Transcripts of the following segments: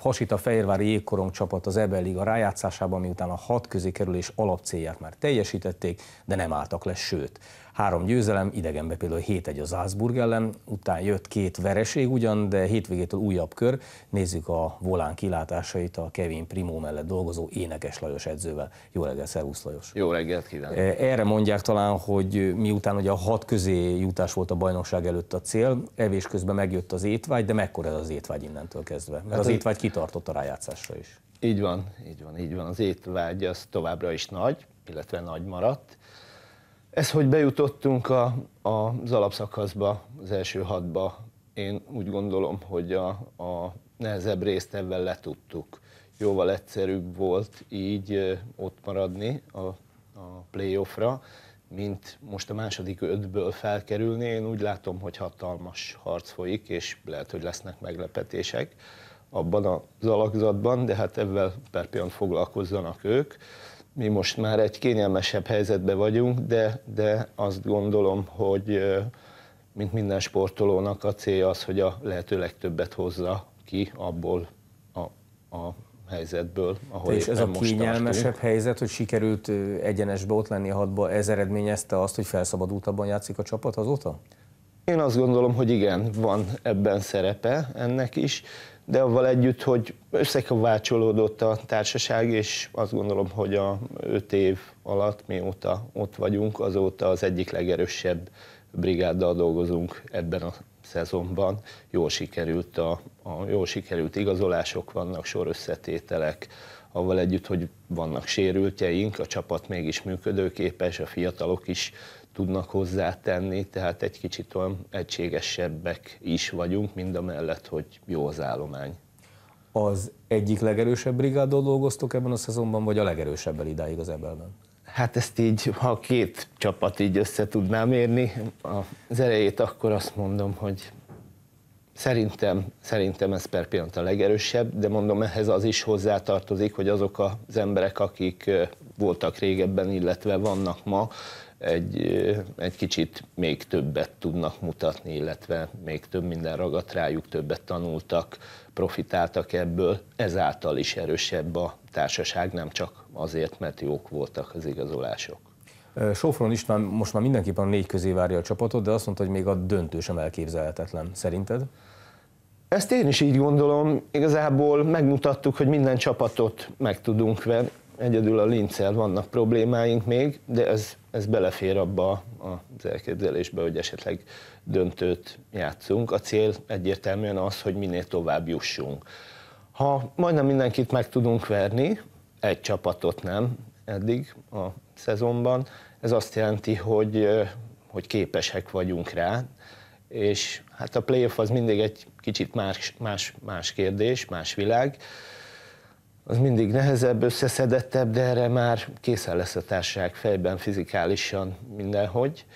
Hasít a Fehérvári jégkorong csapat az Ebel Liga rájátszásában, miután a hat közé kerülés alapcélját már teljesítették, de nem álltak le, sőt, Három győzelem, idegenbe például 7-1 az Ázburg ellen, után jött két vereség ugyan, de hétvégétől újabb kör. Nézzük a volán kilátásait a Kevin Primó mellett dolgozó Énekes Lajos edzővel. Jó reggel, szervusz Lajos! Jó reggelt kívánok! Eh, erre mondják talán, hogy miután ugye a hat közé jutás volt a bajnokság előtt a cél, evés közben megjött az étvágy, de mekkora ez az étvágy innentől kezdve? Mert hát az étvágy kitartott a rájátszásra is. Így van, így van, így van. Az étvágy az továbbra is nagy, illetve nagy maradt. Ez, hogy bejutottunk a, a, az alapszakaszba, az első hatba, én úgy gondolom, hogy a, a nehezebb részt ebben letudtuk. Jóval egyszerűbb volt így ott maradni a, a playoffra, mint most a második ötből felkerülni. Én úgy látom, hogy hatalmas harc folyik, és lehet, hogy lesznek meglepetések abban az alakzatban, de hát ebben perpian foglalkozzanak ők mi most már egy kényelmesebb helyzetben vagyunk, de, de azt gondolom, hogy mint minden sportolónak a célja az, hogy a lehető legtöbbet hozza ki abból a, a helyzetből, ahol És ez a kényelmesebb helyzet, hogy sikerült egyenesbe ott lenni a hatba, ez eredményezte azt, hogy felszabadultabban játszik a csapat azóta? Én azt gondolom, hogy igen, van ebben szerepe ennek is, de avval együtt, hogy összekovácsolódott a társaság, és azt gondolom, hogy a öt év alatt, mióta ott vagyunk, azóta az egyik legerősebb brigáddal dolgozunk ebben a szezonban. Jól sikerült, a, a jól sikerült igazolások vannak, sor összetételek, avval együtt, hogy vannak sérültjeink, a csapat mégis működőképes, a fiatalok is tudnak hozzátenni, tehát egy kicsit olyan egységesebbek is vagyunk, mind a mellett, hogy jó az állomány. Az egyik legerősebb brigáddal dolgoztok ebben a szezonban, vagy a legerősebben idáig az ebben? Hát ezt így, ha két csapat így össze tudnám érni az erejét, akkor azt mondom, hogy Szerintem, szerintem ez per pillanat a legerősebb, de mondom, ehhez az is hozzátartozik, hogy azok az emberek, akik voltak régebben, illetve vannak ma, egy, egy kicsit még többet tudnak mutatni, illetve még több minden ragadt rájuk, többet tanultak, profitáltak ebből, ezáltal is erősebb a társaság, nem csak azért, mert jók voltak az igazolások. Sofron István most már mindenképpen a négy közé várja a csapatot, de azt mondta, hogy még a döntő sem elképzelhetetlen. Szerinted? Ezt én is így gondolom. Igazából megmutattuk, hogy minden csapatot meg tudunk venni. Egyedül a lincel vannak problémáink még, de ez ez belefér abba az elképzelésbe, hogy esetleg döntőt játszunk. A cél egyértelműen az, hogy minél tovább jussunk. Ha majdnem mindenkit meg tudunk verni, egy csapatot nem eddig a szezonban, ez azt jelenti, hogy, hogy képesek vagyunk rá, és hát a playoff az mindig egy kicsit más, más, más kérdés, más világ, az mindig nehezebb, összeszedettebb, de erre már készen lesz a társaság fejben, fizikálisan, mindenhogy.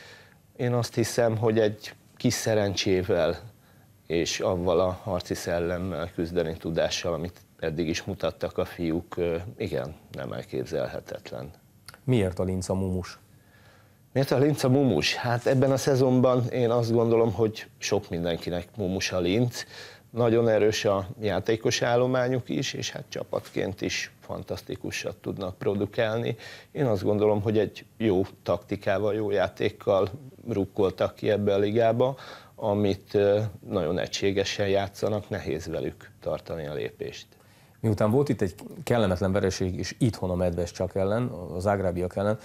Én azt hiszem, hogy egy kis szerencsével és avval a harci szellemmel, küzdeni tudással, amit eddig is mutattak a fiúk, igen, nem elképzelhetetlen. Miért a linca mumus? Miért a linca mumus? Hát ebben a szezonban én azt gondolom, hogy sok mindenkinek mumus a linc, nagyon erős a játékos állományuk is, és hát csapatként is fantasztikusat tudnak produkálni. Én azt gondolom, hogy egy jó taktikával, jó játékkal rukkoltak ki ebbe a ligába, amit nagyon egységesen játszanak, nehéz velük tartani a lépést. Miután volt itt egy kellemetlen vereség is itthon a medves csak ellen, az ágrábiak ellen,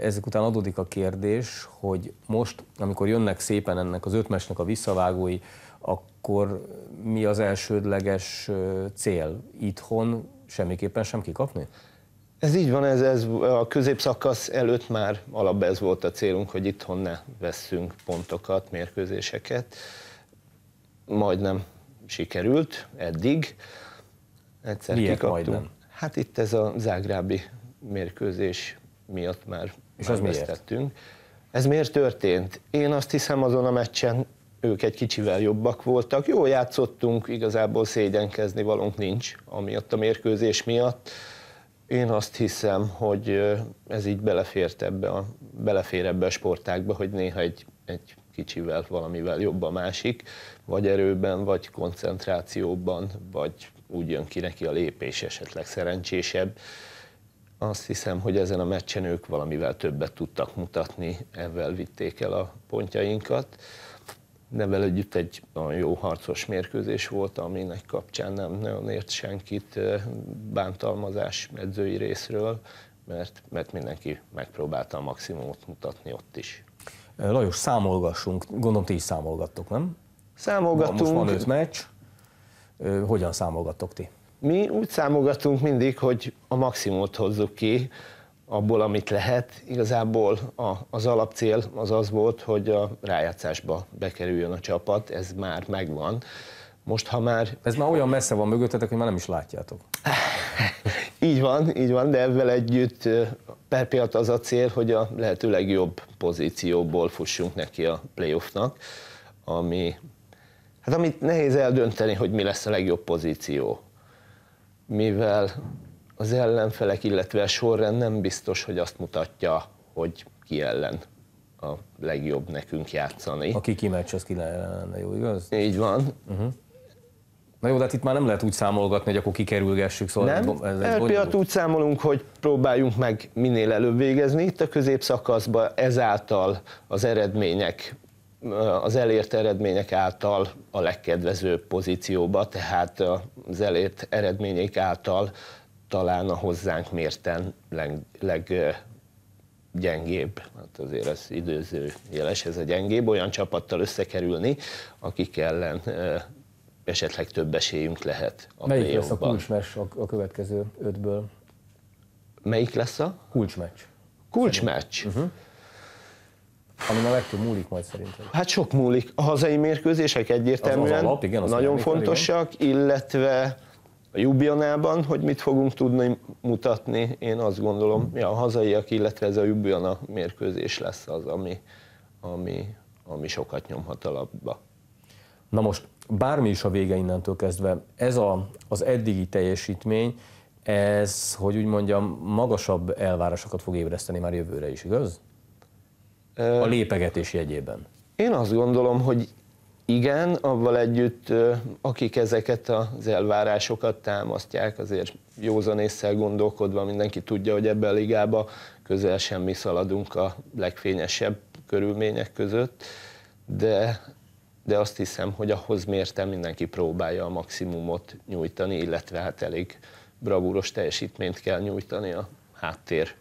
ezek után adódik a kérdés, hogy most, amikor jönnek szépen ennek az ötmesnek a visszavágói, akkor mi az elsődleges cél? Itthon semmiképpen sem kikapni? Ez így van, ez, ez a középszakasz előtt már alapban ez volt a célunk, hogy itthon ne vesszünk pontokat, mérkőzéseket. Majdnem sikerült eddig. Egyszer Miért kikaptunk. Majdnem? Hát itt ez a zágrábi mérkőzés miatt már, És vesztettünk. Ez miért történt? Én azt hiszem azon a meccsen ők egy kicsivel jobbak voltak. Jó játszottunk, igazából szégyenkezni valunk nincs, amiatt a mérkőzés miatt. Én azt hiszem, hogy ez így belefért ebbe a, belefér ebbe a sportákba, hogy néha egy, egy kicsivel, valamivel jobb a másik, vagy erőben, vagy koncentrációban, vagy úgy jön ki neki a lépés, esetleg szerencsésebb. Azt hiszem, hogy ezen a meccsen ők valamivel többet tudtak mutatni, ezzel vitték el a pontjainkat. Nevel együtt egy nagyon jó harcos mérkőzés volt, aminek kapcsán nem nagyon ért senkit bántalmazás edzői részről, mert, mert mindenki megpróbálta a maximumot mutatni ott is. Lajos, számolgassunk. Gondolom, ti is számolgattok, nem? Számolgattunk. Most van öt meccs. Hogyan számolgattok ti? Mi úgy számolgatunk mindig, hogy a maximumot hozzuk ki abból, amit lehet. Igazából a, az alapcél az az volt, hogy a rájátszásba bekerüljön a csapat, ez már megvan. Most, ha már... Ez már olyan messze van mögöttetek, hogy már nem is látjátok. így van, így van, de ezzel együtt per pillanat az a cél, hogy a lehető legjobb pozícióból fussunk neki a playoffnak, ami, hát amit nehéz eldönteni, hogy mi lesz a legjobb pozíció. Mivel az ellenfelek, illetve a sorrend nem biztos, hogy azt mutatja, hogy ki ellen a legjobb nekünk játszani. Aki kimeccse, az ki lenne jó, igaz? Így van. Uh-huh. Na jó, de hát itt már nem lehet úgy számolgatni, hogy akkor kikerülgessük, szóval nem. ez, ez Elpiat úgy számolunk, hogy próbáljunk meg minél előbb végezni itt a középszakaszban, ezáltal az eredmények az elért eredmények által a legkedvezőbb pozícióba, tehát az elért eredmények által talán a hozzánk mérten leg, leggyengébb, hát azért az időző jeles ez a gyengébb, olyan csapattal összekerülni, akik ellen esetleg több esélyünk lehet a Melyik lesz a kulcsmeccs a, a következő ötből? Melyik lesz a? Kulcsmeccs. Kulcsmeccs? Uh-huh. Mhm. Ami a legtöbb múlik majd szerintem. Hát sok múlik. A hazai mérkőzések egyértelműen az az alap, igen, az nagyon fontosak, igen. illetve a Jubionában, hogy mit fogunk tudni mutatni, én azt gondolom, ja, a hazaiak, illetve ez a Jubiona mérkőzés lesz az, ami, ami, ami sokat nyomhat a labba. Na most bármi is a vége innentől kezdve, ez a, az eddigi teljesítmény, ez, hogy úgy mondjam, magasabb elvárásokat fog ébreszteni már jövőre is, igaz? A lépegetés jegyében. Én azt gondolom, hogy igen, avval együtt, akik ezeket az elvárásokat támasztják, azért józan észre gondolkodva mindenki tudja, hogy ebben a ligába közel sem mi szaladunk a legfényesebb körülmények között, de de azt hiszem, hogy ahhoz mértem mindenki próbálja a maximumot nyújtani, illetve hát elég bravúros teljesítményt kell nyújtani a háttér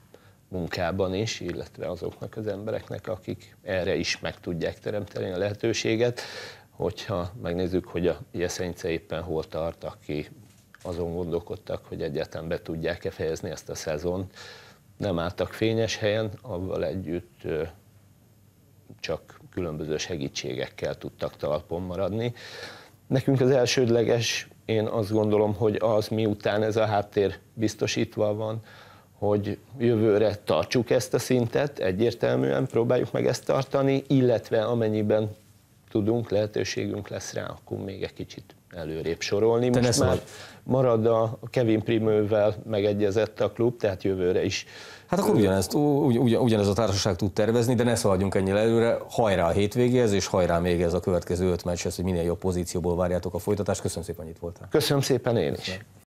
munkában is, illetve azoknak az embereknek, akik erre is meg tudják teremteni a lehetőséget. Hogyha megnézzük, hogy a jeszenyce éppen hol tart, aki azon gondolkodtak, hogy egyáltalán be tudják-e fejezni ezt a szezont, nem álltak fényes helyen, avval együtt csak különböző segítségekkel tudtak talpon maradni. Nekünk az elsődleges, én azt gondolom, hogy az miután ez a háttér biztosítva van, hogy jövőre tartsuk ezt a szintet, egyértelműen próbáljuk meg ezt tartani, illetve amennyiben tudunk, lehetőségünk lesz rá, akkor még egy kicsit előrébb sorolni. Te Most már marad. a Kevin Primővel megegyezett a klub, tehát jövőre is. Hát akkor ugyanezt, ugy, ugyanez a társaság tud tervezni, de ne szaladjunk ennyire előre, hajrá a hétvégéhez, és hajrá még ez a következő öt meccshez, hogy minél jobb pozícióból várjátok a folytatást. Köszönöm szépen, hogy itt voltál. Köszönöm szépen én is. Köszönöm.